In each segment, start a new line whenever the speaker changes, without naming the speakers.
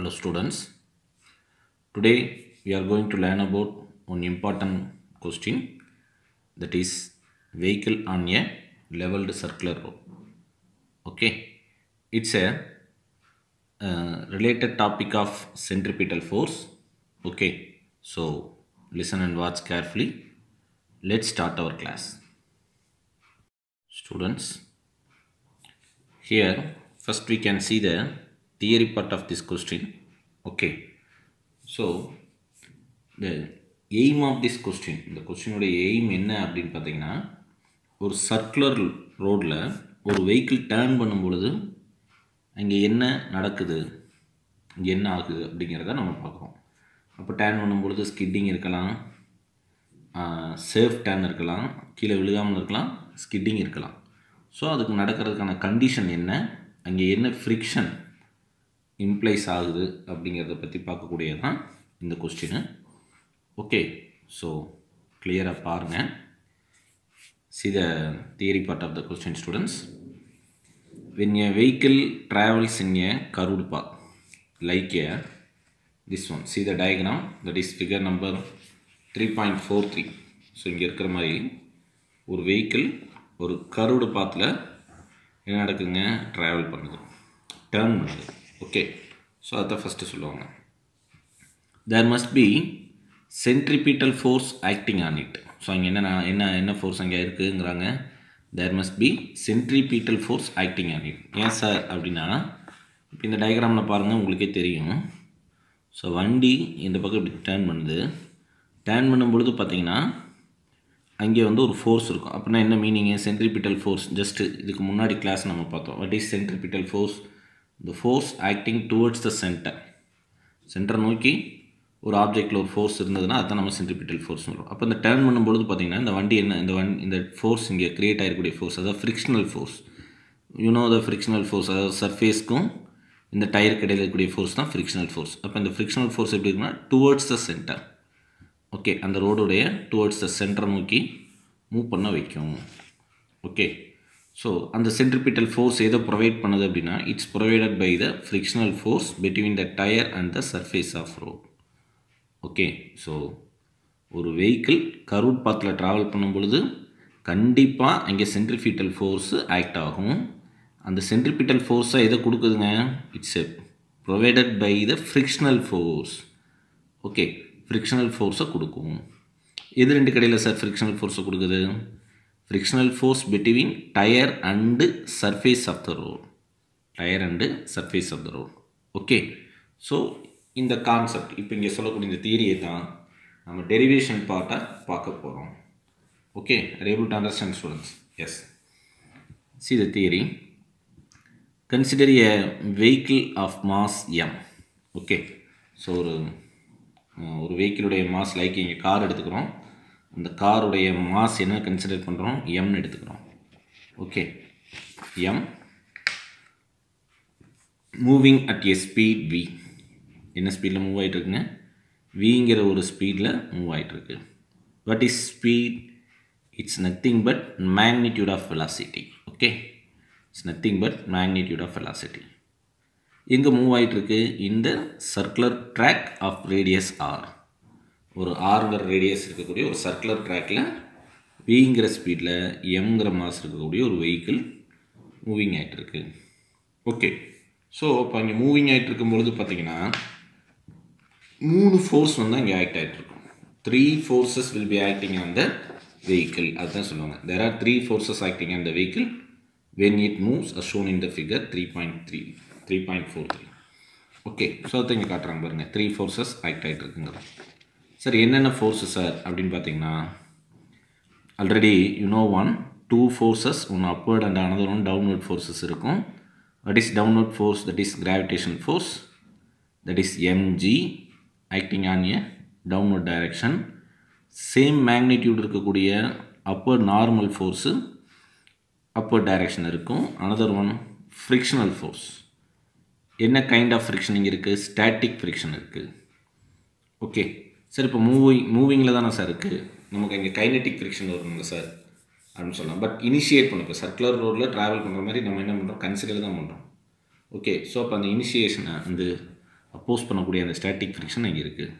hello students today we are going to learn about one important question that is vehicle on a leveled circular road okay it's a uh, related topic of centripetal force okay so listen and watch carefully let's start our class students here first we can see the theory part of this question okay so the aim of this question இந்த கொஸ்டினுடைய aim என்ன அப்படின்னு பார்த்தீங்கன்னா ஒரு circular ரோடில் ஒரு vehicle turn பண்ணும் பொழுது அங்கே என்ன நடக்குது இங்கே என்ன ஆகுது அப்படிங்கிறத நம்ம பார்க்குறோம் அப்போ டேர்ன் பண்ணும் பொழுது ஸ்கிட்டிங் இருக்கலாம் சேஃப் டேர்ன் இருக்கலாம் கீழே விழுகாமல் இருக்கலாம் ஸ்கிட்டிங் இருக்கலாம் ஸோ அதுக்கு நடக்கிறதுக்கான கண்டிஷன் என்ன அங்கே என்ன ஃப்ரிக்ஷன் இம்ப்ளைஸ் ஆகுது அப்படிங்கிறத பற்றி பார்க்கக்கூடியது தான் இந்த கொஸ்டின் ஓகே ஸோ கிளியராக பாருங்கள் see the theory part of the question students when a vehicle travels in a curved path like a this one see the diagram that is figure number three point four three so இங்கே இருக்கிற மாதிரி ஒரு vehicle ஒரு curved பாத்தில் என்ன நடக்குதுங்க travel பண்ணுது turn பண்ணுது ஓகே ஸோ அதுதான் ஃபஸ்ட்டு சொல்லுவாங்க there must be centripetal force acting on it so அங்கே என்ன என்ன என்ன ஃபோர்ஸ் அங்கே இருக்குங்கிறாங்க there must be centripetal force acting on it ஏன் சார் அப்படின்னா இப்போ இந்த டயக்ராமில் பாருங்கள் உங்களுக்கே தெரியும் ஸோ வண்டி இந்த பக்கம் இப்படி டேர்ன் பண்ணுது டேர்ன் பண்ணும் பொழுது பார்த்திங்கன்னா அங்கே வந்து ஒரு ஃபோர்ஸ் இருக்கும் அப்படின்னா என்ன மீனிங்கு சென்ட்ரிபிட்டல் ஃபோர்ஸ் ஜஸ்ட்டு இதுக்கு முன்னாடி கிளாஸ் நம்ம பார்த்தோம் what is centripetal force the force acting towards the centre சென்டரை நோக்கி ஒரு ஆப்ஜெக்டில் ஒரு ஃபோர்ஸ் இருந்ததுன்னா அதுதான் நம்ம centripetal ஃபோர்ஸ் சொல்றோம் அப்போ இந்த டேர்ன் பொழுது பார்த்திங்கன்னா இந்த வண்டி என்ன இந்த வண்டி இந்த ஃபோர்ஸ் இங்கே க்ரியேட் ஆகக்கூடிய ஃபோர்ஸ் அதாவது frictional force you know the frictional force அதாவது சர்ஃபேஸ்க்கும் இந்த டயர் கடையில் இருக்கக்கூடிய ஃபோர்ஸ் தான் ஃப்ரிக்ஷனல் ஃபோர்ஸ் அப்போ இந்த ஃப்ரிக்ஷனல் ஃபோர்ஸ் எப்படி இருக்குன்னா டுவர்ட்ஸ் த சென்டர் ஓகே அந்த ரோடுடைய டுவர்ட்ஸ் த சென்டர் நோக்கி மூவ் பண்ண வைக்கும் ஓகே ஸோ அந்த சென்ட்ரிபிட்டல் ஃபோர்ஸ் எதை ப்ரொவைட் பண்ணுது அப்படின்னா it's provided by the frictional force between the tyre and the surface of road okay so ஒரு வெஹிக்கிள் கரூட் பாத்தில் ட்ராவல் பண்ணும் பொழுது கண்டிப்பாக அங்கே சென்ட்ரிஃபிட்டல் ஃபோர்ஸு ஆக்ட் ஆகும் அந்த சென்ட்ரிபிட்டல் ஃபோர்ஸாக எதை கொடுக்குதுங்க it's a provided by the frictional force okay frictional ஃபோர்ஸை கொடுக்கும் எது ரெண்டு கடையில் சார் ஃப்ரிக்ஷனல் ஃபோர்ஸை கொடுக்குது frictional force between tire and surface of the road. Tire and surface of the road. Okay. So, இந்த கான்செப்ட் இப்போ இங்கே சொல்லக்கூடிய இந்த தியரியை தான் நம்ம டெரிவேஷன் பார்ட்டை பார்க்க போகிறோம் okay are able to understand students yes see the theory consider a vehicle of mass m okay so ஒரு ஒரு வெஹிக்கிளுடைய மாஸ் லைக் இங்கே கார் எடுத்துக்கிறோம் அந்த காருடைய மாஸ் என்ன கன்சிடர் பண்ணுறோம் எம்னு எடுத்துக்கிறோம் okay M moving at a speed V என்ன ஸ்பீடில் மூவ் ஆகிட்டுருக்குங்க விங்கிற ஒரு ஸ்பீடில் மூவ் ஆகிட்டுருக்கு what is speed it's nothing but magnitude of velocity okay it's nothing but magnitude of velocity எங்கே மூவ் ஆகிட்டுருக்கு இந்த circular track of radius R ஒரு ஆர்வர் ரேடியஸ் இருக்கக்கூடிய ஒரு சர்க்குலர் ட்ராக்கில் விங்கிற ஸ்பீடில் எம்ங்கிற மாஸ் இருக்கக்கூடிய ஒரு வெஹிக்கிள் மூவிங் ஆகிட்டு இருக்கு ஓகே ஸோ இப்போ இங்கே மூவிங் ஆகிட்டு இருக்கும் பொழுது பார்த்திங்கன்னா மூணு ஃபோர்ஸ் வந்து இங்கே ஆக்ட் இருக்கும் three forces will be acting on the vehicle அதுதான் சொல்லுவாங்க there are three forces acting on the vehicle when it moves a shown in the figure three point three three point four three okay so அதை இங்கே காட்டுறாங்க பாருங்கள் three forces act ஆகிட்டு இருக்குங்கிறது sir என்னென்ன force sir அப்படின்னு பார்த்தீங்கன்னா already you know one two forces ஒன்று upward and another one downward forces இருக்கும் that is downward force that is gravitation force that is M G acting on a downward direction same magnitude இருக்கக்கூடிய upper normal force upper direction இருக்கும் another one frictional force என்ன kind of friction இங்கே இருக்குது static friction இருக்குது okay sir இப்போ moving மூவிங்கில் தானே sir இருக்குது நமக்கு இங்கே கைனெட்டிக் ஃப்ரிக்ஷன் வரணும்ல சார் அப்படின்னு சொல்லலாம் பட் இனிஷியேட் பண்ண இப்போ சர்க்குலர் ரோடில் ட்ராவல் பண்ணுற மாதிரி நம்ம என்ன பண்ணுறோம் கன்சிடர் தான் பண்ணுறோம் ஓகே ஸோ அப்போ அந்த இனிஷியேஷனை வந்து அப்போஸ் பண்ணக்கூடிய அந்த ஸ்டாட்டிக் ஃப்ரிக்ஷன் இங்கே இருக்குது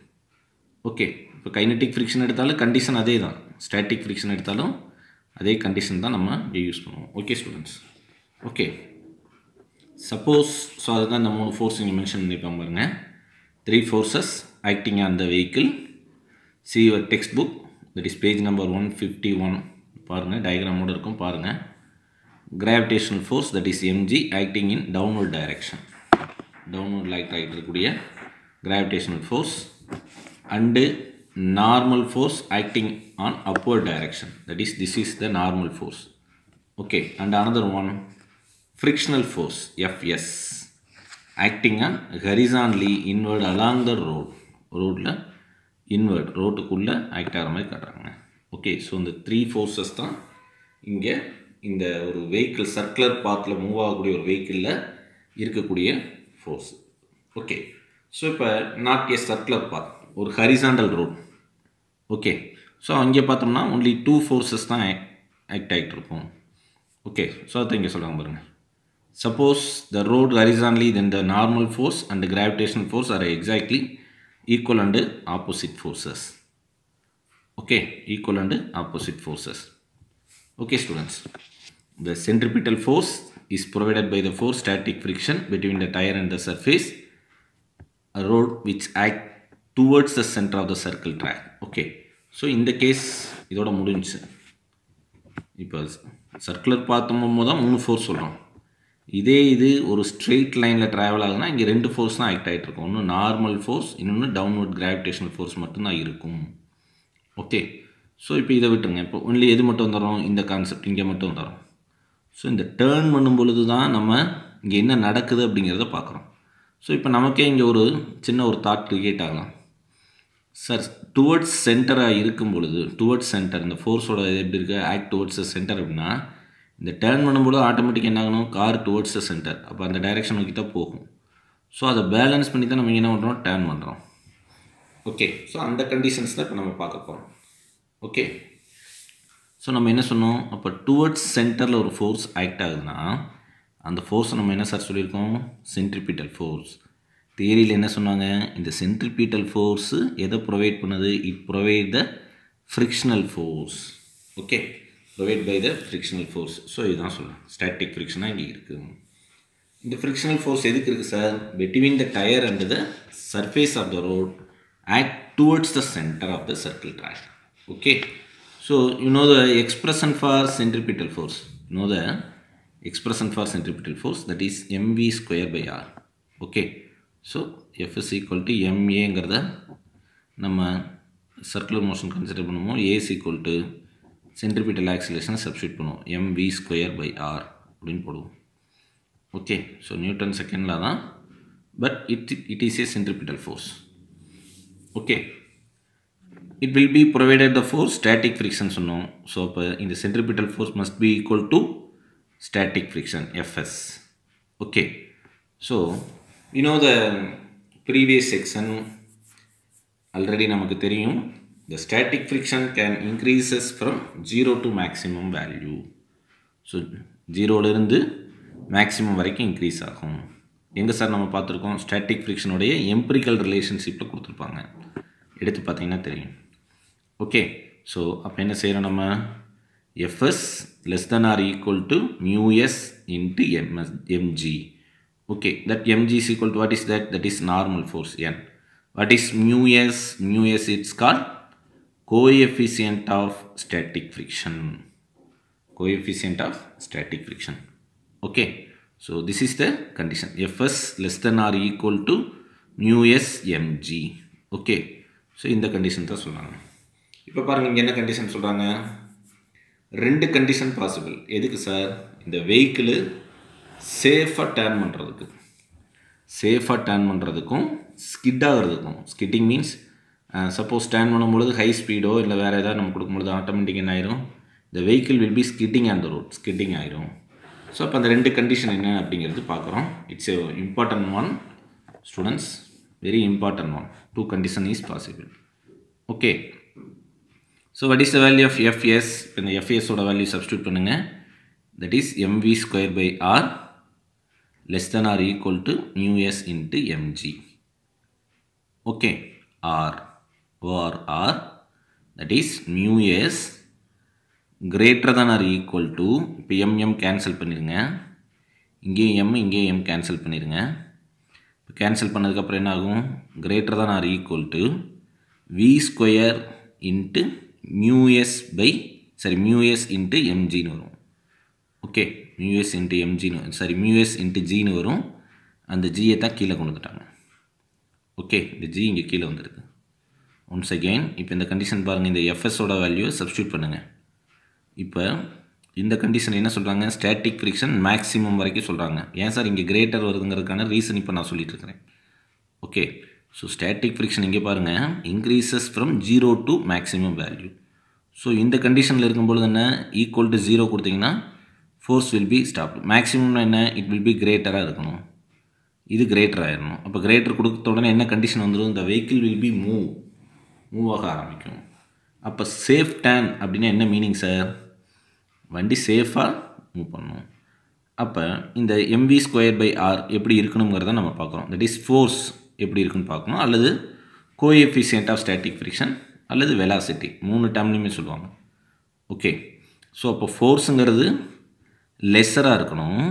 ஓகே இப்போ கைனட்டிக் ஃப்ரிக்ஷன் எடுத்தாலும் கண்டிஷன் அதே தான் ஸ்டாட்டிக் ஃப்ரிக்ஷன் எடுத்தாலும் அதே கண்டிஷன் தான் நம்ம இங்கே யூஸ் பண்ணுவோம் okay students okay suppose so அதுதான் இந்த மூணு ஃபோர்ஸ் இங்கே மென்ஷன் பண்ணியிருப்பாங்க பாருங்கள் three forces acting on the vehicle see your textbook that is page number 151 பாருங்கள் டயக்ராமோடு இருக்கும் பாருங்கள் gravitational force that is M G acting in downward direction downward light ஆகிட்டு இருக்கக்கூடிய gravitational force and normal force acting on upward direction that is this is the normal force okay and another one frictional force F S acting on horizontally inward along the road ரோட்டில் inward ரோட்டுக்குள்ளே act ஆகிற மாதிரி காட்டுறாங்க okay so இந்த three forces தான் இங்கே இந்த ஒரு வெஹிக்கிள் சர்க்குலர் பாத்தில் மூவ் ஆகக்கூடிய ஒரு வெஹிக்கிளில் இருக்கக்கூடிய ஃபோர்ஸ் ஓகே ஸோ இப்போ நாட் ஏ சர்க்குலர் பாத் ஒரு ஹரிசாண்டல் ரோட் ஓகே ஸோ அங்கே பார்த்தோம்னா ஒன்லி டூ ஃபோர்ஸஸ் தான் ஆக்ட் ஆகிட்டு இருப்போம் ஓகே ஸோ அதை இங்கே சொல்கிறாங்க பாருங்கள் suppose the road horizontally then the normal force and gravitation force are exactly equal and opposite forces okay equal and opposite forces okay students the centripetal force is provided by the force static friction between the tire and the surface a road which act towards the center of the circle track okay so in the case இதோட முடிஞ்சு இப்போ circular பார்த்தோம் போது தான் மூணு force சொல்கிறோம் இதே இது ஒரு ஸ்ட்ரெயிட் லைனில் ட்ராவல் ஆகுதுன்னா இங்கே ரெண்டு ஃபோர்ஸ் தான் ஆக்ட் ஆகிட்டு இருக்கும் ஒன்று நார்மல் ஃபோர்ஸ் இன்னொன்று டவுன்வர்ட் கிராவிடேஷனல் ஃபோர்ஸ் மட்டும்தான் இருக்கும் ஓகே ஸோ இப்போ இதை விட்டுருங்க இப்போ ஒன்லி எது மட்டும் வந்துடும் இந்த கான்செப்ட் இங்கே மட்டும் வந்துடும் ஸோ இந்த டேர்ன் பண்ணும் பொழுது தான் நம்ம இங்கே என்ன நடக்குது அப்படிங்கிறத பார்க்குறோம் ஸோ இப்போ நமக்கே இங்கே ஒரு சின்ன ஒரு தாட் கிரியேட் ஆகலாம் சார் டுவர்ட்ஸ் சென்டராக இருக்கும் பொழுது டுவர்ட்ஸ் சென்டர் இந்த ஃபோர்ஸோட இது எப்படி இருக்குது ஆக்ட் டுவர்ட்ஸ் சென்டர் அப்படின்னா இந்த டேர்ன் பண்ணும்போது ஆட்டோமேட்டிக் என்ன ஆகணும் கார் டுவர்ட்ஸ் த சென்டர் அப்போ அந்த டைரெக்ஷன் நோக்கி தான் போகும் ஸோ அதை பேலன்ஸ் பண்ணி தான் நம்ம என்ன பண்ணுறோம் டேர்ன் பண்ணுறோம் ஓகே ஸோ அந்த கண்டிஷன்ஸ் தான் இப்போ நம்ம பார்க்க போகிறோம் ஓகே ஸோ நம்ம என்ன சொன்னோம் அப்போ டுவர்ட்ஸ் சென்டரில் ஒரு ஃபோர்ஸ் ஆக்ட் ஆகுதுன்னா அந்த ஃபோர்ஸை நம்ம என்ன சார் சொல்லியிருக்கோம் சென்ட்ரிபீட்டல் ஃபோர்ஸ் தியரியில் என்ன சொன்னாங்க இந்த சென்ட்ரிபீட்டல் ஃபோர்ஸு எதை ப்ரொவைட் பண்ணுது it provide the frictional force okay provide by the frictional force so இதுதான் சொல்கிறேன் ஸ்டாட்டிக் ஃப்ரிக்ஷனாக இங்கே இருக்குது இந்த ஃப்ரிக்ஷனல் ஃபோர்ஸ் எதுக்கு இருக்குது sir between the tyre and the surface of the road act towards the centre of the circle track okay so you know the expression for centripetal force no the expression for centripetal force that is MV square by R okay so f is equal to நம்ம circular motion consider பண்ணுவோம் as equal to centripetal ஆக்சிலேஷனை substitute பண்ணுவோம் M V square by R அப்படின்னு போடுவோம் okay so Newton செகண்டில் தான் but it it is a centripetal force okay it will be provided the force static friction சொன்னோம் so அப்போ இந்த centripetal force must be equal to static friction F S okay so you know the previous section already நமக்கு தெரியும் the static friction can increases from 0 to maximum value. So 0லிருந்து maximum வரைக்கும் increase ஆகும் எங்கே sir நம்ம பார்த்துருக்கோம் ஸ்டாட்டிக் ஃப்ரிக்ஷனுடைய எம்பிரிக்கல் ரிலேஷன்ஷிப்பில் கொடுத்துருப்பாங்க எடுத்து பார்த்தீங்கன்னா தெரியும் ஓகே ஸோ அப்போ என்ன செய்கிறோம் நம்ம F S less then or equal to mu S into M S M G okay that M G is equal to what is that that is normal force N what is mu S mu S it's called coefficient of static friction coefficient of static friction okay so this is the condition F S less then or equal to mu S M G okay so இந்த condition தான் சொல்கிறாங்க இப்போ பாருங்கள் இங்கே என்ன condition சொல்கிறாங்க ரெண்டு condition possible எதுக்கு சார் இந்த வெஹிக்கிளு சேஃபாக டேர்ன் பண்ணுறதுக்கு சேஃபாக டேர்ன் பண்ணுறதுக்கும் ஸ்கிட் ஆகிறதுக்கும் skidding means suppose uh, stand பண்ணும்பொழுது ஹை ஸ்பீடோ இல்லை வேறு ஏதாவது நம்ம கொடுக்கும்பொழுது ஆட்டோமேட்டிக் என்ன ஆயிரும் the vehicle will be skidding on the road skidding ஆயிரும் ஸோ அப்போ அந்த ரெண்டு கண்டிஷன் என்ன அப்படிங்கிறது பார்க்குறோம் it's a important one students very important one two condition is possible okay so what is the value of F S இப்போ இந்த எஃப்எஸோட வேல்யூ சப்ஸ்டியூட் பண்ணுங்கள் that is MV square by R less then or equal to நியூஎஸ் into M G okay or ORR that is mu is greater than equal equal இப்போ M M cancel பண்ணிடுங்க இங்கேயும் M இங்கேயும் M cancel பண்ணிடுங்க இப்போ cancel பண்ணதுக்கப்புறம் என்ன ஆகும் greater than or equal to v square into mu s by sorry mu s into எம்ஜின்னு வரும் ஓகே மியூஎஸ் இன்ட்டு எம்ஜின்னு சாரி மியூஎஸ் இன்ட்டு ஜின்னு வரும் அந்த ஜியை தான் கீழே கொண்டு வந்துட்டாங்க ஓகே இந்த ஜி இங்கே கீழே வந்துடுது ஒன்ஸ் அகெயின் இப்போ இந்த கண்டிஷன் பாருங்கள் இந்த எஃப்எஸோட வேல்யூ சப்ஸ்டியூட் பண்ணுங்கள் இப்போ இந்த கண்டிஷன் என்ன சொல்கிறாங்க ஸ்டாட்டிக் ஃப்ரிக்ஷன் மேக்ஸிமம் வரைக்கும் சொல்கிறாங்க ஏன் சார் இங்கே கிரேட்டர் வருதுங்கிறதுக்கான ரீசன் இப்போ நான் சொல்லிட்டுருக்கிறேன் ஓகே ஸோ ஸ்டாட்டிக் ஃப்ரிக்ஷன் இங்கே பாருங்கள் increases from zero to maximum value so இந்த கண்டிஷனில் இருக்கும்பொழுது என்ன ஈக்குவல் டு ஜீரோ கொடுத்தீங்கன்னா ஃபோர்ஸ் வில் பி ஸ்டாப் மேக்ஸிமம்னா என்ன இட் வில் பி கிரேட்டராக இருக்கணும் இது கிரேட்டர் ஆயிடணும் அப்போ கிரேட்டர் கொடுத்த உடனே என்ன கண்டிஷன் வந்துடும் இந்த vehicle will be move move ஆக ஆரம்பிக்கும் அப்போ சேஃப் டேன் அப்படின்னா என்ன மீனிங் சார் வண்டி சேஃபாக மூவ் பண்ணும் அப்போ இந்த எம்வி ஸ்கொயர் பை ஆர் எப்படி இருக்கணுங்கிறத நம்ம பார்க்குறோம் தட் இஸ் ஃபோர்ஸ் எப்படி இருக்குன்னு பார்க்கணும் அல்லது கோஎஃபிஷியன்ட் ஆஃப் ஸ்டாட்டிக் ஃப்ரிக்ஷன் அல்லது வெலாசிட்டி மூணு டேம்லையுமே சொல்லுவாங்க ஓகே ஸோ அப்போ ஃபோர்ஸுங்கிறது லெஸராக இருக்கணும்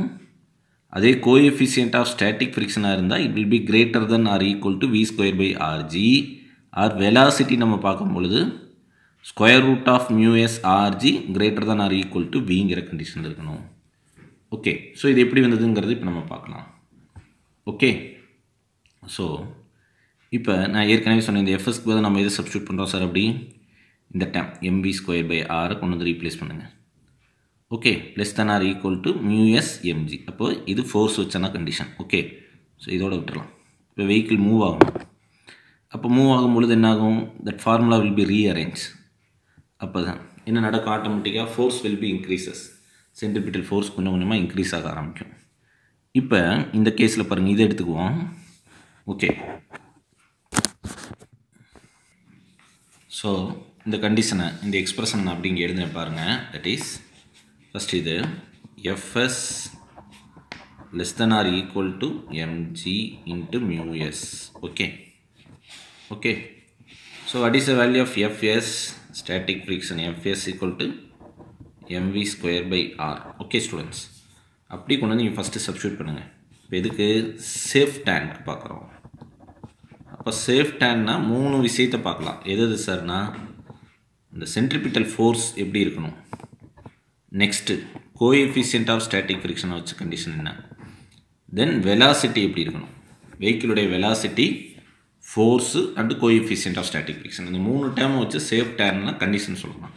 அதே கோஎஃபிஷியன்ட் ஆஃப் ஸ்டாட்டிக் ஃப்ரிக்ஷனாக இருந்தால் it will be greater then or equal to v square by r g or velocity நம்ம பார்க்கும் பொழுது square root of mu s r g greater than or equal to பிங்கிற கண்டிஷனில் இருக்கணும் ஓகே ஸோ இது எப்படி வந்ததுங்கிறது இப்போ நம்ம பார்க்கலாம் ஓகே ஸோ இப்போ நான் ஏற்கனவே சொன்னேன் இந்த எஃப்எஸ்க்கு பதில் நம்ம எதை சப்ஸ்டியூட் பண்ணுறோம் சார் அப்படி இந்த டைம் எம்பி ஸ்கொயர் பை ஆரை கொண்டு வந்து ரீப்ளேஸ் பண்ணுங்கள் okay less than or equal to mu s m g அப்போது இது ஃபோர்ஸ் வச்சான கண்டிஷன் ஓகே ஸோ இதோட விட்டுறலாம் இப்போ வெஹிக்கிள் மூவ் ஆகும் அப்போ மூவ் ஆகும் பொழுது என்னாகும் that formula will be rearrange அப்போ தான் என்ன நடக்கும் ஆட்டோமேட்டிக்காக force will be increases centripetal force கொஞ்சம் கொஞ்சமாக இன்க்ரீஸ் ஆக ஆரம்பிக்கும் இப்போ இந்த கேஸில் பாருங்கள் இதை எடுத்துக்குவோம் ஓகே ஸோ இந்த கண்டிஷனை இந்த எக்ஸ்ப்ரெஷன் நான் இங்கே எழுதுன பாருங்கள் தட் இஸ் ஃபஸ்ட் இது f s less then or equal to m g into mu s okay okay so what is the value of fs static friction fs equal to mv square by r okay students அப்படி கொண்டு நீங்கள் first substitute பண்ணுங்கள் இப்போ எதுக்கு safe tank பார்க்குறோம் அப்போ safe டேங்க்னா மூணு விஷயத்தை பார்க்கலாம் எது எது சார்னா இந்த சென்ட்ரிபிட்டல் ஃபோர்ஸ் எப்படி இருக்கணும் நெக்ஸ்ட்டு கோஎஃபிஷியன்ட் ஆஃப் ஸ்டாட்டிக் ஃப்ரிக்ஷனை வச்ச கண்டிஷன் என்ன தென் வெலாசிட்டி எப்படி இருக்கணும் வெஹிக்கிளுடைய velocity force and coefficient of static friction இந்த மூணு டேர்ம் வச்சு சேஃப் டேர்ம்னா கண்டிஷன் சொல்லலாம்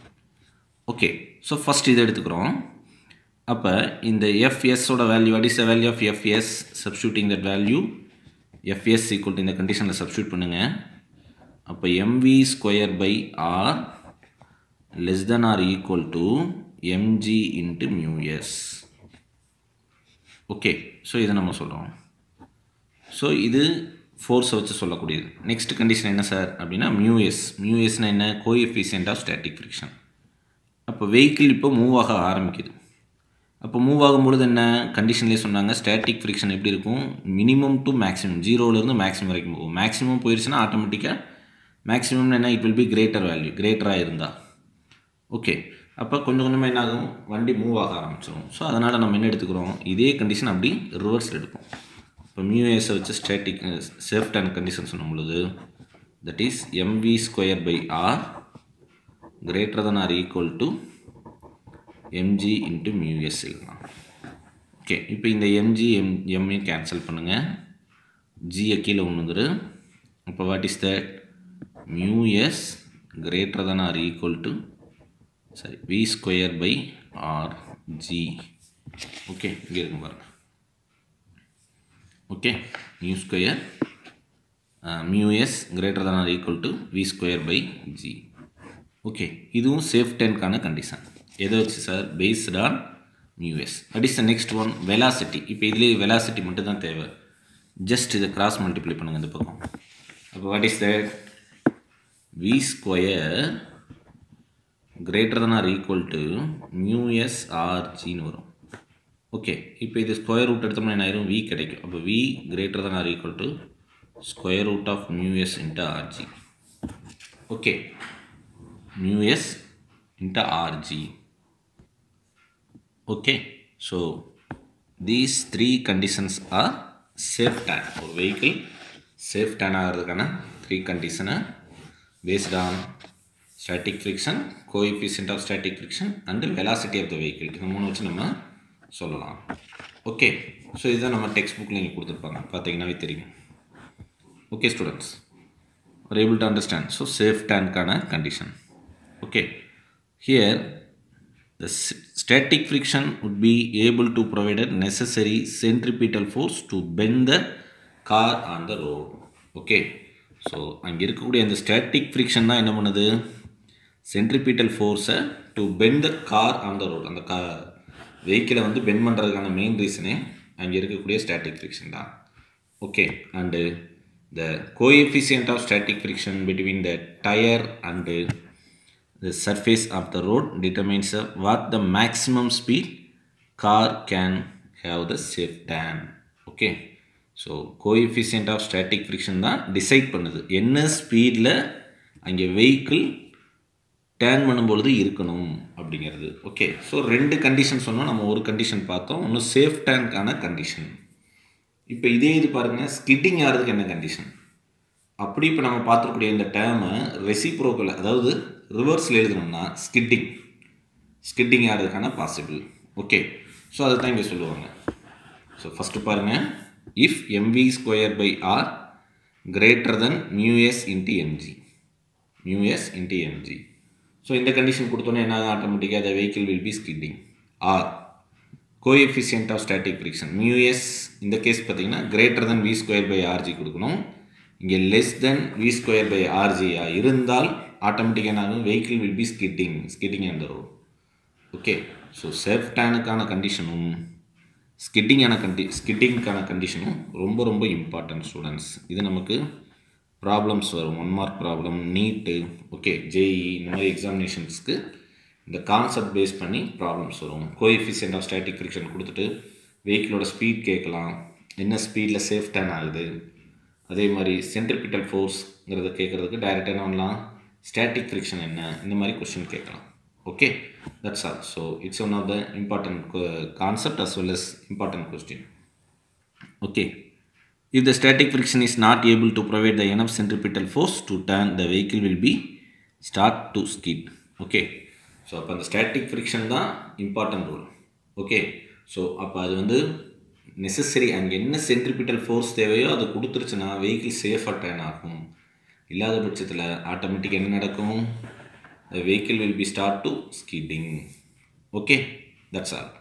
ஓகே ஸோ ஃபஸ்ட் இதை எடுத்துக்கிறோம் அப்போ இந்த எஃப்எஸோட value it is the value of f s substituting that value f s equal இந்த கண்டிஷனில் சப்ஸ்டியூட் பண்ணுங்கள் அப்போ m v square by R less then or equal to m g into mu s okay so இதை நம்ம சொல்கிறோம் ஸோ இது ஃபோர்ஸை வச்சு சொல்லக்கூடியது நெக்ஸ்ட் கண்டிஷன் என்ன சார் அப்படின்னா மியூஎஸ் மியூஎஸ்னால் என்ன கோஎஃபிஷியன்ட் ஆஃப் ஸ்டாட்டிக் ஃப்ரிக்ஷன் அப்போ வெஹிக்கிள் இப்போ மூவ் ஆக ஆரம்பிக்குது அப்போ மூவ் ஆகும்பொழுது என்ன கண்டிஷன்லேயே சொன்னாங்க ஸ்டாட்டிக் ஃப்ரிக்ஷன் எப்படி இருக்கும் மினிமம் டு மேக்ஸிமம் ஜீரோவிலேருந்து மேக்ஸிமம் வரைக்கும் போகும் மேக்ஸிமம் போயிடுச்சுன்னா ஆட்டோமேட்டிக்காக மேக்ஸிமம் என்ன it will be greater value கிரேட்டராக இருந்தால் ஓகே அப்போ கொஞ்சம் கொஞ்சமாக என்ன ஆகும் வண்டி மூவ் ஆக ஆரம்பிச்சிடும் ஸோ அதனால் நம்ம என்ன எடுத்துக்கிறோம் இதே கண்டிஷன் அப்படி ரிவர்ஸில் எடுப்போம் இப்போ மியூஎஸை வச்சு ஸ்டேட்டிக் சேஃப்ட் அண்ட் கண்டிஷன் சொல்லும் that is MV square by r greater than or equal to m g into mu s எழுதலாம் ஓகே இப்போ இந்த எம்ஜி எம் எம்ஏ கேன்சல் பண்ணுங்கள் ஜியை கீழே ஒன்று அப்போ what is that mu s greater than or equal to sorry v square by r g okay இங்கே இருக்கும் பாருங்கள் okay mu square mu s greater than or equal to v square by g okay இதுவும் safe டென்க்கான condition எதை வச்சு sir based on mu s at is the next one velocity இப்போ இதுலேயே velocity மட்டும் தான் தேவை ஜஸ்ட் இதை கிராஸ் மல்டிப்ளை பண்ணுங்கள் இந்த பக்கம் அப்போ what is the v square greater than or equal to mu s ஆர்ஜின்னு வரும் ஓகே இப்போ இது ஸ்கொயர் ரூட் எடுத்தோம்னா என்ன ஆயிரும் வி கிடைக்கும் அப்போ v greater than or equal to square root of mu s into r g okay s into r g okay so these three conditions are safe turn ஒரு வெஹிக்கிள் சேஃப் டேன் ஆகிறதுக்கான three கண்டிஷனை based on static friction coefficient of static friction and velocity of the vehicle இந்த மூணு வச்சு நம்ம சொல்லலாம் okay so இதுதான் நம்ம டெக்ஸ்ட் புக்கில் நீங்கள் கொடுத்துருப்பாங்க பார்த்தீங்கன்னாவே தெரியும் okay students are able to understand so safe டேன்கான condition okay here the static friction would be able to provide necessary centripetal force to bend the car on the road okay so அங்கே இருக்கக்கூடிய அந்த static friction தான் என்ன பண்ணுது centripetal ஃபோர்ஸை to bend the car on the road அந்த car வெஹிக்கிளை வந்து பென் பண்ணுறதுக்கான மெயின் ரீசனே அங்கே இருக்கக்கூடிய ஸ்டாட்டிக் ஃப்ரிக்ஷன் தான் okay and the coefficient of static friction between the tyre and the surface of the road determines what the maximum speed car can have the safe turn okay so coefficient of static friction தான் decide பண்ணுது என்ன ஸ்பீடில் அங்கே vehicle tan பண்ணும்பொழுது இருக்கணும் அப்படிங்கிறது okay so ரெண்டு condition சொன்னால் நம்ம ஒரு கண்டிஷன் பார்த்தோம் ஒன்று சேஃப் டேன்க்கான கண்டிஷன் இப்போ இதே இது பாருங்கள் ஸ்கிட்டிங் ஆகிறதுக்கு என்ன கண்டிஷன் அப்படி இப்போ நம்ம பார்த்துருக்கூடிய இந்த டேமை ரெசிப்ரோக்கில் அதாவது ரிவர்ஸில் எழுதணும்னா ஸ்கிட்டிங் ஸ்கிட்டிங் ஆகிறதுக்கான பாசிபிள் ஓகே ஸோ அதை தான் இங்கே சொல்லுவாங்க ஸோ ஃபஸ்ட்டு பாருங்கள் if m v square by r greater then mu s into m g mu s into m g so இந்த கண்டிஷன் கொடுத்தோன்னே என்ன ஆட்டோமேட்டிக்காக அந்த vehicle will be skidding or efficient of static friction mu s இந்த கேஸ் பார்த்தீங்கன்னா greater then v square by r g கொடுக்கணும் இங்கே less then v square by ஆர்ஜியா இருந்தால் ஆட்டோமேட்டிக்காக என்ன ஆகும் vehicle will be skidding skidding and road okay so safe டேனுக்கான கண்டிஷனும் ஸ்கிட்டிங்கான கண்டி ஸ்கிட்டிங்க்கான கண்டிஷனும் ரொம்ப ரொம்ப இம்பார்ட்டன்ட் ஸ்டூடெண்ட்ஸ் இது நமக்கு ப்ராப்ளம்ஸ் வரும் one mark problem NEET okay JEE இந்த மாதிரி எக்ஸாமினேஷன்ஸ்க்கு இந்த கான்செப்ட் பேஸ் பண்ணி ப்ராப்ளம்ஸ் வரும் கோஎஃபிஷியன்ட் ஆஃப் ஸ்டாட்டிக் ஃப்ரிக்ஷன் கொடுத்துட்டு வெஹிக்கிளோட ஸ்பீட் கேட்கலாம் என்ன ஸ்பீடில் சேஃப் டேன் ஆகுது அதே மாதிரி சென்ட்ரிபிட்டல் ஃபோர்ஸ்ங்கிறத கேட்குறதுக்கு டைரெக்டாக என்ன பண்ணலாம் ஸ்டாட்டிக் ஃப்ரிக்ஷன் என்ன இந்த மாதிரி கொஸ்டின் கேட்கலாம் okay that's all so it's one of the important concept as well as important question okay If the static friction is not able to provide the enough centripetal force to turn, the vehicle will be start to skid. Okay. So அப்போ அந்த static friction தான் important rule okay so அப்போ அது வந்து necessary அங்கே என்ன centripetal force தேவையோ அது கொடுத்துருச்சுன்னா வெஹிக்கிள் சேஃபாக டேன் ஆகும் இல்லாத பட்சத்தில் ஆட்டோமேட்டிக் என்ன நடக்கும் the vehicle will be start to skidding okay that's all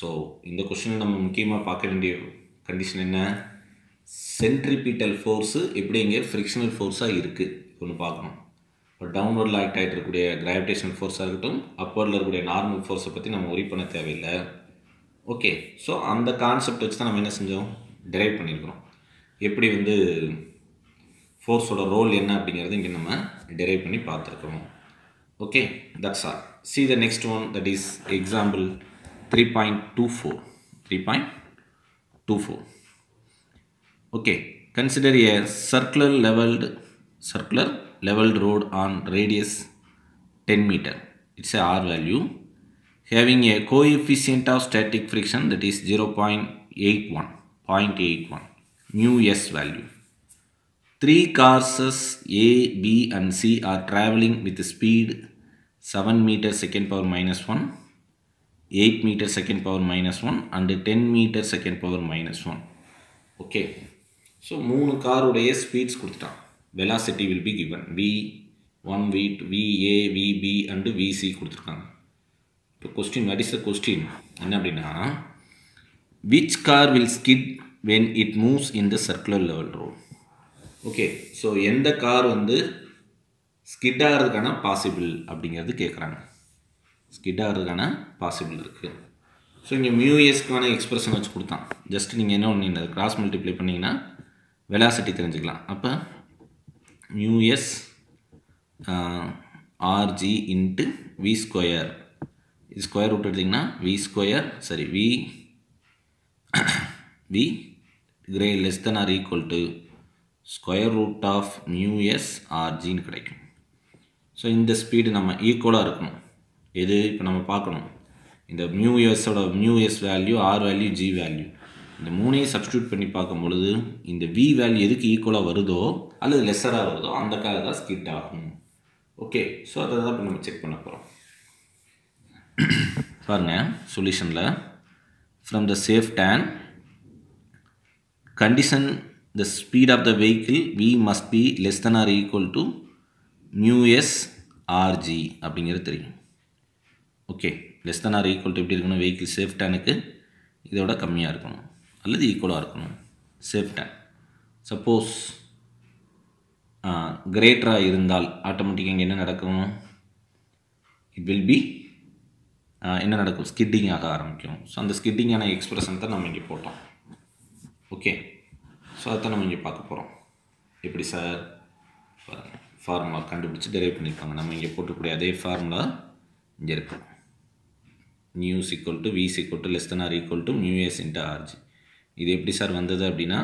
so இந்த கொஷினை நம்ம முக்கியமாக பார்க்க வேண்டிய கண்டிஷன் என்ன சென்ட்ரிபீட்டல் ஃபோர்ஸு எப்படி இங்கே ஃப்ரிக்ஷனல் ஃபோர்ஸாக இருக்குது ஒன்று பார்க்கணும் இப்போ டவுன்வர்டில் ஆக்ட் ஆகிட்டு இருக்கக்கூடிய கிராவிடேஷன் ஃபோர்ஸாக இருக்கட்டும் அப்போர்டில் இருக்கக்கூடிய நார்மல் ஃபோர்ஸை பற்றி நம்ம ஒரி பண்ண தேவையில்லை ஓகே ஸோ அந்த கான்செப்ட் வச்சு தான் நம்ம என்ன செஞ்சோம் டிரைவ் பண்ணியிருக்கிறோம் எப்படி வந்து ஃபோர்ஸோட ரோல் என்ன அப்படிங்கிறது இங்கே நம்ம டிரைவ் பண்ணி பார்த்துருக்கோம் okay that's all see the next one that is example three point two four three point two four Okay, consider a circular leveled circular leveled road on radius 10 meter. It's a R value having a coefficient of static friction that is 0 0.81, 0.81 mu s value. Three cars A, B and C are traveling with speed 7 meter second power minus 1, 8 meter second power minus 1 and 10 meter second power minus 1. Okay. So மூணு காருடைய speeds கொடுத்துட்டான் velocity will be given v one A, V, B and and v c கொடுத்துருக்காங்க இப்போ question what is the question? என்ன அப்படின்னா which car will skid when it moves in the circular level road? Okay so எந்த car வந்து skid ஆகிறதுக்கான possible அப்படிங்கிறது கேட்குறாங்க skid ஆகிறதுக்கான பாசிபிள் இருக்குது ஸோ இங்கே மியூஎஸ்க்கான எக்ஸ்பிரஷன் வச்சு கொடுத்தான் ஜஸ்ட் நீங்கள் என்ன உண்ணின்னது, கிராஸ் multiply பண்ணிங்கன்னா வெலாசிட்டி தெரிஞ்சுக்கலாம் அப்போ mu s r g into v square இது ஸ்கொயர் ரூட் எடுத்திங்கன்னா v square sorry v v கிரே less then or equal to square root of mu s ஆர்ஜின்னு கிடைக்கும் ஸோ இந்த ஸ்பீடு நம்ம ஈக்குவலாக இருக்கணும் எது இப்போ நம்ம பார்க்கணும் இந்த மியூஎஸோட mu s value or value g value இந்த மூணையும் சப்ஸ்டியூட் பண்ணி பார்க்கும் பொழுது இந்த வி வேல்யூ எதுக்கு ஈக்குவலாக வருதோ அல்லது லெஸராக வருதோ அந்த கால தான் ஸ்கிட் ஆகும் ஓகே ஸோ அதை தான் இப்போ நம்ம செக் பண்ண போகிறோம் பாருங்கள் சொல்யூஷனில் from the safe turn condition the speed of the vehicle v must be less than or equal to mu s r g அப்படிங்கிறது தெரியும் okay less than or equal to எப்படி இருக்கணும் வெஹிக்கிள் சேஃப் டேனுக்கு இதோட கம்மியாக இருக்கணும் அல்லது ஈக்குவலாக இருக்கணும் சேஃப் டேன் சப்போஸ் கிரேட்டராக இருந்தால் ஆட்டோமேட்டிக்காக இங்கே என்ன நடக்கும் இட் வில் பி என்ன நடக்கும் ஸ்கிட்டிங் ஆக ஆரம்பிக்கும் ஸோ அந்த ஸ்கிட்டிங்கான எக்ஸ்பிரஷன் தான் நம்ம இங்கே போட்டோம் ஓகே ஸோ அதை நம்ம இங்கே பார்க்க போகிறோம் எப்படி சார் ஃபார்முலா கண்டுபிடிச்சி டெரைவ் பண்ணியிருப்பாங்க நம்ம இங்கே போட்டக்கூடிய அதே ஃபார்முலா இங்கே இருக்கும் mu s equal to v is equal to less than or equal to நியூஎஸ் into r g இது எப்படி சார் வந்தது அப்படின்னா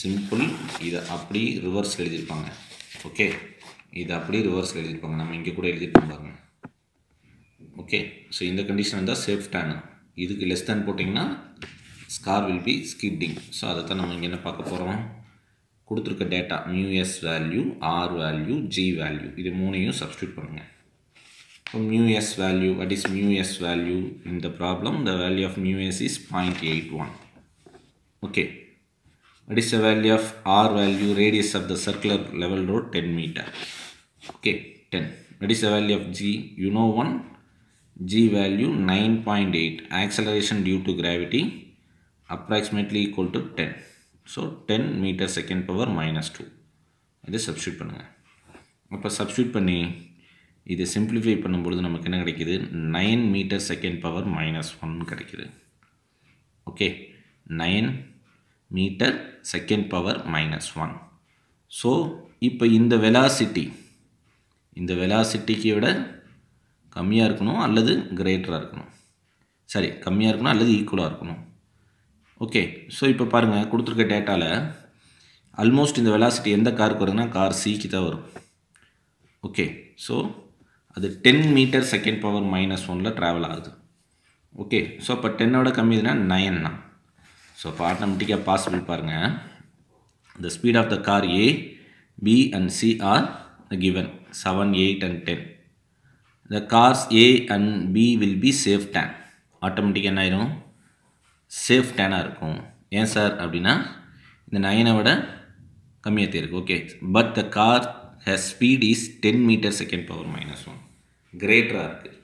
சிம்பிள் இதை அப்படி ரிவர்ஸ் எழுதியிருப்பாங்க ஓகே இதை அப்படி ரிவர்ஸ் எழுதியிருப்பாங்க நம்ம இங்கே கூட எழுதிட்டு பாருங்க ஓகே ஸோ இந்த கண்டிஷன் வந்தால் சேஃப் டேனு இதுக்கு லெஸ் தேன் போட்டிங்கன்னா scar will be skidding so அதை தான் நம்ம இங்கே என்ன பார்க்க போகிறோம் கொடுத்துருக்க data mu s value or value g value இது மூணையும் சப்ஸ்டியூட் பண்ணுங்கள் இப்போ mu s value what is mu s value இந்த problem the value of mu s is point eight one Okay. What is the value of R value radius of the circular level road 10 meter? Okay, 10. What is the value of G? You know one. G value 9.8. Acceleration due to gravity approximately equal to 10. So 10 meter second power minus 2. இது substitute பண்ணுங்கள் அப்போ substitute பண்ணி simplify simplify பண்ணும்பொழுது நமக்கு என்ன கிடைக்கிது 9 meter second power minus 1 கிடைக்கிது okay 9 metre second power minus one so இப்போ இந்த வெலாசிட்டி இந்த வெலாசிட்டிக்கு விட கம்மியாக இருக்கணும் அல்லது கிரேட்டராக இருக்கணும் சரி கம்மியாக இருக்கணும் அல்லது ஈக்குவலாக இருக்கணும் ஓகே ஸோ இப்போ பாருங்கள் கொடுத்துருக்க டேட்டாவில் அல்மோஸ்ட் இந்த வெலாசிட்டி எந்த காருக்கு வருதுன்னா கார் சிக்கு தான் வரும் ஓகே ஸோ அது ten metre second power minus ஒனில் ட்ராவல் ஆகுது ஓகே ஸோ அப்போ டென்னோட கம்மி கம்மிதுன்னா நயன்னா ஸோ அப்போ ஆட்டோமேட்டிக்காக பாசிபிள் பாருங்கள் the speed of the car A B and C are given seven eight and ten the cars A and B will be safe turn ஆட்டோமேட்டிக்காக என்ன ஆயிரும் சேஃப் டேனாக இருக்கும் ஏன் சார் அப்படின்னா இந்த நயனை விட கம்மியாக தேருக்கு okay but the car has speed is ten metre second power minus one கிரேட்டராக இருக்குது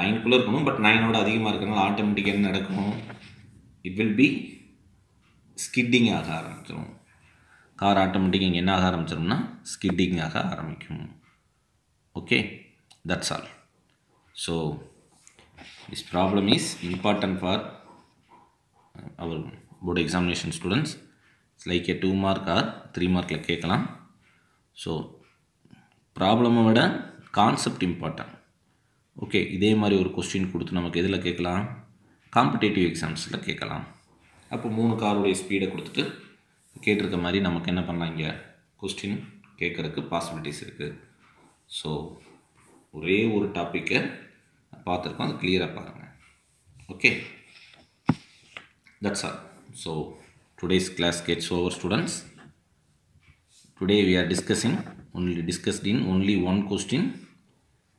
நைனுக்குள்ளே இருக்கணும் பட் நைனோட அதிகமாக இருக்கனால ஆட்டோமேட்டிக்காக என்ன நடக்கும் இட் வில் பி ஸ்கிட்டிங் ஆக ஆரம்பிச்சிடும் கார் ஆட்டோமேட்டிக்காக இங்கே என்ன ஆக ஆரம்பிச்சிடும்னா ஸ்கிட்டிங் ஆக ஆரம்பிக்கும் okay that's all so this problem is important for our board examination students it's like a two mark or three மார்க்கில் கேட்கலாம் ஸோ ப்ராப்ளமை விட கான்செப்ட் இம்பார்ட்டன்ட் ஓகே இதே மாதிரி ஒரு கொஸ்டின் கொடுத்து நமக்கு எதில் கேட்கலாம் காம்படேட்டிவ் எக்ஸாம்ஸில் கேட்கலாம் அப்போ மூணு காருடைய ஸ்பீடை கொடுத்துட்டு கேட்டிருக்க மாதிரி நமக்கு என்ன பண்ணலாம் இங்கே கொஸ்டின் கேட்குறதுக்கு பாசிபிலிட்டிஸ் இருக்குது ஸோ ஒரே ஒரு டாப்பிக்கை பார்த்துருக்கோம் அது கிளியராக பாருங்கள் okay that's all so today's class gets over students today we are discussing only discussed in only one question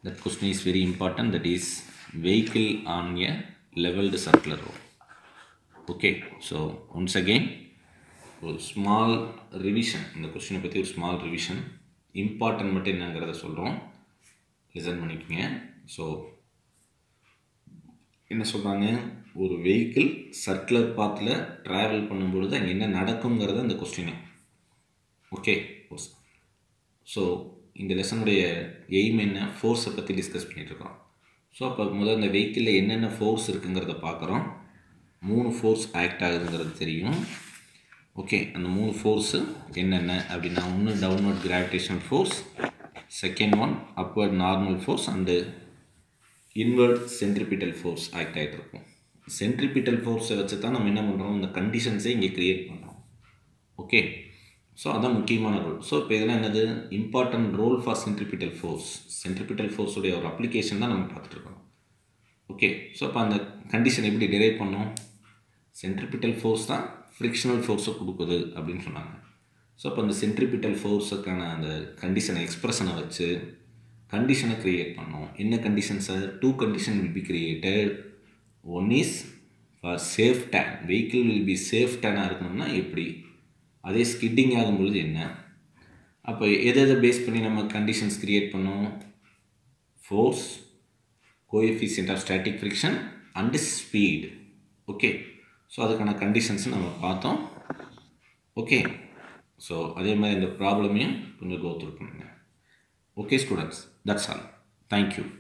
that question is very important that is vehicle on a leveled circular row okay so once again ஒரு small revision இந்த கொஸ்டினை பற்றி ஒரு small revision important மட்டும் என்னங்கிறத சொல்கிறோம் listen பண்ணிக்கோங்க so என்ன சொல்கிறாங்க ஒரு வெஹிக்கிள் சர்க்குலர் பாத்தில் ட்ராவல் பண்ணும்பொழுது அங்கே என்ன நடக்குங்கிறது அந்த கொஸ்டினு ஓகே ஸோ இந்த லெசனுடைய எய்ம் என்ன ஃபோர்ஸை பற்றி டிஸ்கஸ் பண்ணிகிட்ருக்கோம் ஸோ அப்போ முதல் இந்த வெஹிக்கிளில் என்னென்ன ஃபோர்ஸ் இருக்குங்கிறத பார்க்குறோம் மூணு ஃபோர்ஸ் ஆக்ட் ஆகுதுங்கிறது தெரியும் ஓகே அந்த மூணு ஃபோர்ஸு என்னென்ன அப்படின்னா ஒன்று downward gravitation force second one upward normal force and inward centripetal force act ஆகிட்டு இருக்கும் சென்ட்ரிபிட்டல் ஃபோர்ஸை வச்சு தான் நம்ம என்ன பண்ணுறோம் இந்த கண்டிஷன்ஸே இங்கே க்ரியேட் பண்ணுறோம் ஓகே ஸோ அதான் முக்கியமான ரோல் ஸோ இப்போ இதெல்லாம் என்னது important role for centripetal force centripetal ஃபோர்ஸுடைய ஒரு அப்ளிகேஷன் தான் நம்ம பார்த்துட்ருக்கோம் ஓகே ஸோ அப்போ அந்த கண்டிஷன் எப்படி டிரைவ் பண்ணோம் சென்ட்ரிபிட்டல் ஃபோர்ஸ் தான் ஃப்ரிக்ஷனல் ஃபோர்ஸை கொடுக்குது அப்படின்னு சொன்னாங்க ஸோ அப்போ அந்த சென்ட்ரிபிட்டல் ஃபோர்ஸுக்கான அந்த கண்டிஷனை எக்ஸ்ப்ரெஷனை வச்சு கண்டிஷனை க்ரியேட் பண்ணோம் என்ன condition sir two condition will be created one is for safe turn vehicle will be safe டேனாக இருக்கணும்னா எப்படி அதே ஸ்கிட்டிங் ஆகும் பொழுது என்ன அப்போ எதை எதை பேஸ் பண்ணி நம்ம கண்டிஷன்ஸ் க்ரியேட் பண்ணோம் force coefficient of static friction and speed okay so அதுக்கான கண்டிஷன்ஸ் நம்ம பார்த்தோம் ஓகே ஸோ அதே மாதிரி இந்த ப்ராப்ளமையும் கொஞ்சம் கோத்துருக்கணுங்க okay students that's all thank you